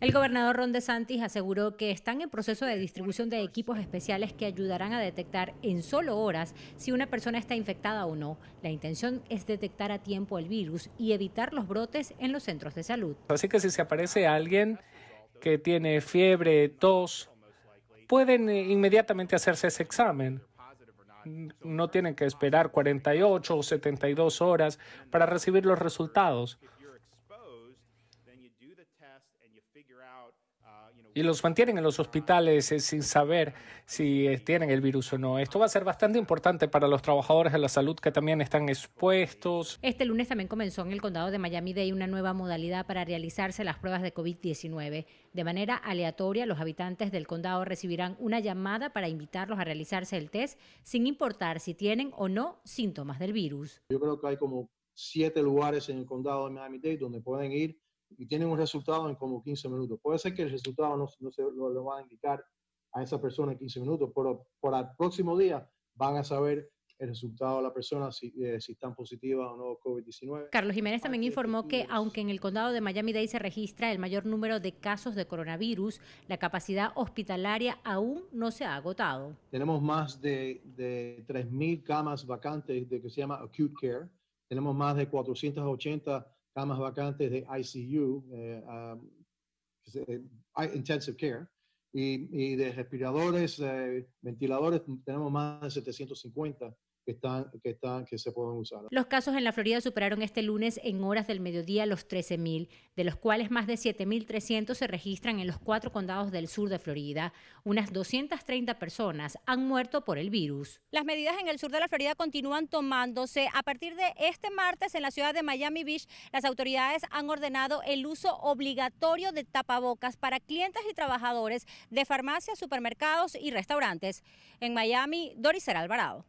El gobernador Ron DeSantis aseguró que están en proceso de distribución de equipos especiales que ayudarán a detectar en solo horas si una persona está infectada o no. La intención es detectar a tiempo el virus y evitar los brotes en los centros de salud. Así que si se aparece alguien que tiene fiebre, tos, pueden eh, inmediatamente hacerse ese examen. No tienen que esperar 48 o 72 horas para recibir los resultados. Uh, y los mantienen en los hospitales eh, sin saber si eh, tienen el virus o no. Esto va a ser bastante importante para los trabajadores de la salud que también están expuestos. Este lunes también comenzó en el condado de Miami-Dade una nueva modalidad para realizarse las pruebas de COVID-19. De manera aleatoria, los habitantes del condado recibirán una llamada para invitarlos a realizarse el test sin importar si tienen o no síntomas del virus. Yo creo que hay como siete lugares en el condado de Miami-Dade donde pueden ir y tienen un resultado en como 15 minutos. Puede ser que el resultado no, no se lo, van a indicar a esa persona en 15 minutos, pero por el próximo día van a saber el resultado de la persona, si, eh, si están positivas o no COVID-19. Carlos Jiménez también informó que aunque en el condado de Miami-Dade se registra el mayor número de casos de coronavirus, la capacidad hospitalaria aún no se ha agotado. Tenemos más de, de 3.000 camas vacantes de que se llama acute care. Tenemos más de 480 camas vacantes de ICU, eh, eh, Intensive Care, y, de respiradores, eh, ventiladores, tenemos más de 750 que, se pueden usar. Los casos en la Florida superaron este lunes en horas del mediodía los 13.000, de los cuales más de 7.300 se registran en los cuatro condados del sur de Florida. Unas 230 personas han muerto por el virus. Las medidas en el sur de la Florida continúan tomándose. A partir de este martes en la ciudad de Miami Beach, las autoridades han ordenado el uso obligatorio de tapabocas para clientes y trabajadores de farmacias, supermercados y restaurantes. En Miami, Doris Alvarado.